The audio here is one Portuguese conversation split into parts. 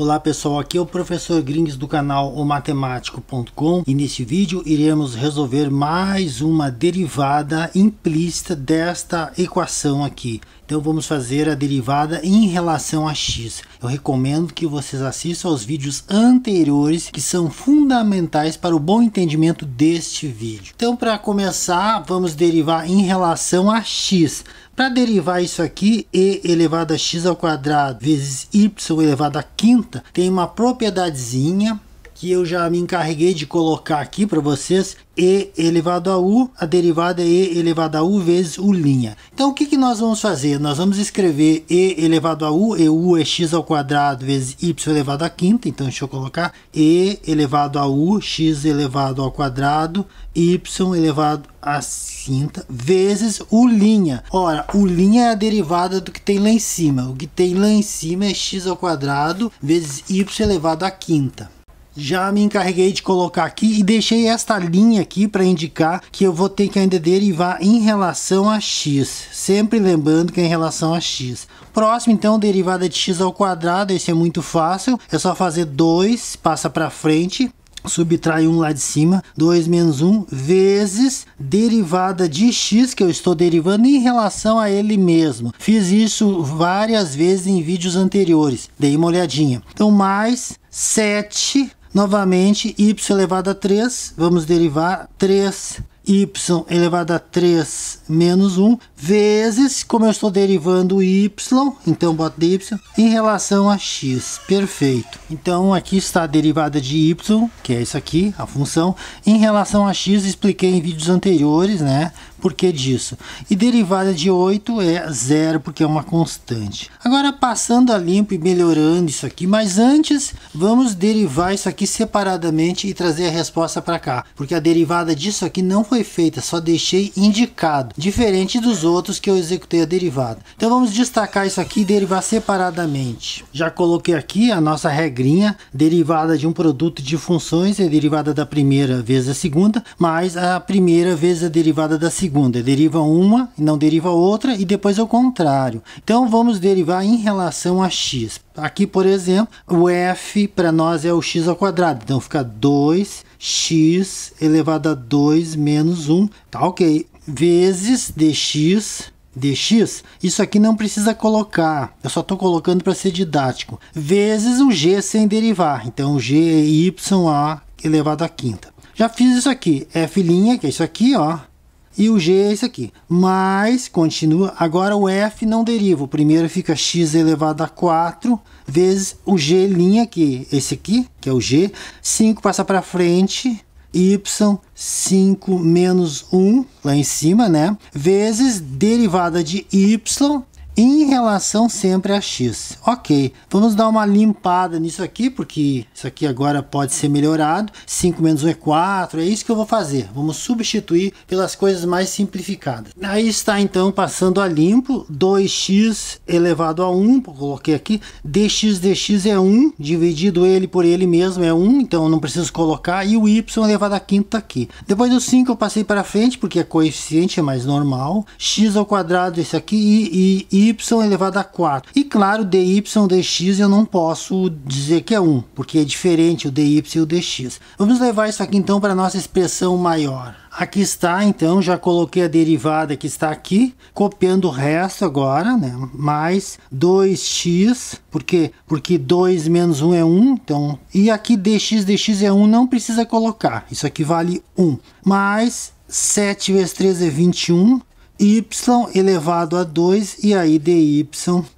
Olá pessoal, aqui é o professor Grings do canal O Matemático.com e neste vídeo iremos resolver mais uma derivada implícita desta equação aqui. Então vamos fazer a derivada em relação a x. Eu recomendo que vocês assistam aos vídeos anteriores que são fundamentais para o bom entendimento deste vídeo. Então para começar, vamos derivar em relação a x. Para derivar isso aqui, e elevado a x ao quadrado vezes y elevado à quinta, tem uma propriedadezinha que eu já me encarreguei de colocar aqui para vocês, E elevado a U, a derivada é E elevado a U vezes U'. Então o que, que nós vamos fazer? Nós vamos escrever E elevado a U, e U é x ao quadrado vezes Y elevado à quinta, então deixa eu colocar E elevado a U, x elevado ao quadrado, Y elevado a quinta vezes o linha. Ora, o linha é a derivada do que tem lá em cima. O que tem lá em cima é x ao quadrado vezes y elevado à quinta. Já me encarreguei de colocar aqui e deixei esta linha aqui para indicar que eu vou ter que ainda derivar em relação a x, sempre lembrando que é em relação a x. Próximo então, derivada de x ao quadrado, esse é muito fácil, é só fazer 2, passa para frente, subtrai 1 um lá de cima, 2 menos 1 um, vezes derivada de x que eu estou derivando em relação a ele mesmo. Fiz isso várias vezes em vídeos anteriores, dei uma olhadinha. Então mais 7 Novamente, y elevado a 3, vamos derivar 3 y elevado a 3 menos 1 vezes, como eu estou derivando y, então boto dy, em relação a x. Perfeito. Então aqui está a derivada de y, que é isso aqui, a função, em relação a x, expliquei em vídeos anteriores, né? Porque disso. E derivada de 8 é zero, porque é uma constante. Agora, passando a limpo e melhorando isso aqui, mas antes, vamos derivar isso aqui separadamente e trazer a resposta para cá, porque a derivada disso aqui não foi feita, só deixei indicado, diferente dos outros que eu executei a derivada. Então, vamos destacar isso aqui e derivar separadamente. Já coloquei aqui a nossa regrinha, derivada de um produto de funções é derivada da primeira vezes a segunda, mais a primeira vezes a derivada da segunda segunda, deriva uma e não deriva outra, e depois é o contrário. Então vamos derivar em relação a x. Aqui, por exemplo, o f para nós é o x ao quadrado, então fica 2x elevado a 2 menos 1, tá ok, vezes dx dx, isso aqui não precisa colocar, eu só estou colocando para ser didático, vezes o g sem derivar, então g é y a elevado à quinta. Já fiz isso aqui, f' que é isso aqui, ó, e o G é esse aqui. Mas, continua, agora o F não deriva. O primeiro fica x elevado a 4 vezes o G' que esse aqui, que é o G. 5 passa para frente, y 5 menos 1, lá em cima, né? Vezes derivada de y, em relação sempre a x. Ok, vamos dar uma limpada nisso aqui, porque isso aqui agora pode ser melhorado. 5 menos 1 é 4, é isso que eu vou fazer. Vamos substituir pelas coisas mais simplificadas. Aí está então passando a limpo, 2x elevado a 1, coloquei aqui, dx dx é 1, dividido ele por ele mesmo é 1, então não preciso colocar, e o y elevado a quinta aqui. Depois do 5 eu passei para frente, porque é coeficiente, é mais normal, x ao quadrado esse aqui e, e y elevado a 4. E claro, dy, dx eu não posso dizer que é 1, porque é diferente o dy e o dx. Vamos levar isso aqui então para a nossa expressão maior. Aqui está, então, já coloquei a derivada que está aqui, copiando o resto agora, né? Mais 2x, porque porque 2 menos 1 é 1, então, e aqui dx dx é 1, não precisa colocar. Isso aqui vale 1. Mais 7 vezes 3 é 21, y elevado a 2 e aí dy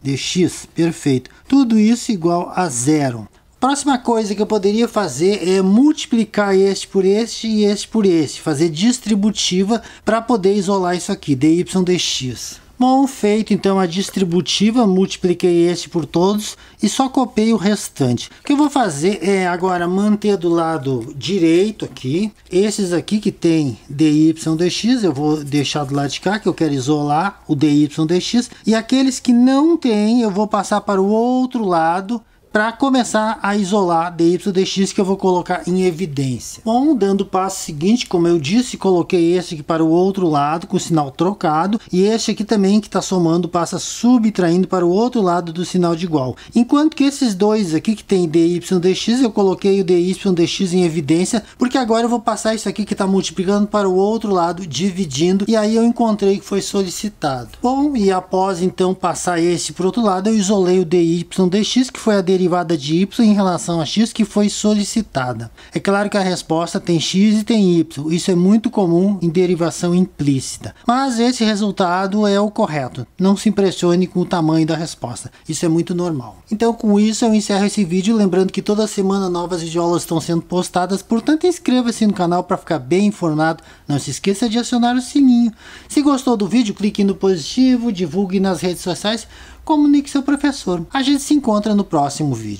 dx, perfeito. Tudo isso igual a zero. Próxima coisa que eu poderia fazer é multiplicar este por este e este por este, fazer distributiva para poder isolar isso aqui, dy dx. Bom, feito então a distributiva, multipliquei este por todos e só copiei o restante. O que eu vou fazer é agora manter do lado direito aqui, esses aqui que tem dy dx, eu vou deixar do lado de cá, que eu quero isolar o dy dx, e aqueles que não tem, eu vou passar para o outro lado para começar a isolar dy dx que eu vou colocar em evidência. Bom, dando o passo seguinte, como eu disse, coloquei esse aqui para o outro lado com o sinal trocado e este aqui também que está somando passa subtraindo para o outro lado do sinal de igual. Enquanto que esses dois aqui que tem dy dx, eu coloquei o dy dx em evidência porque agora eu vou passar isso aqui que está multiplicando para o outro lado dividindo e aí eu encontrei que foi solicitado. Bom, e após então passar esse para o outro lado, eu isolei o dy dx que foi a derivativa derivada de y em relação a x que foi solicitada. É claro que a resposta tem x e tem y, isso é muito comum em derivação implícita. Mas esse resultado é o correto, não se impressione com o tamanho da resposta, isso é muito normal. Então com isso eu encerro esse vídeo, lembrando que toda semana novas videoaulas estão sendo postadas, portanto inscreva-se no canal para ficar bem informado, não se esqueça de acionar o sininho. Se gostou do vídeo, clique no positivo, divulgue nas redes sociais, comunique seu professor. A gente se encontra no próximo vídeo.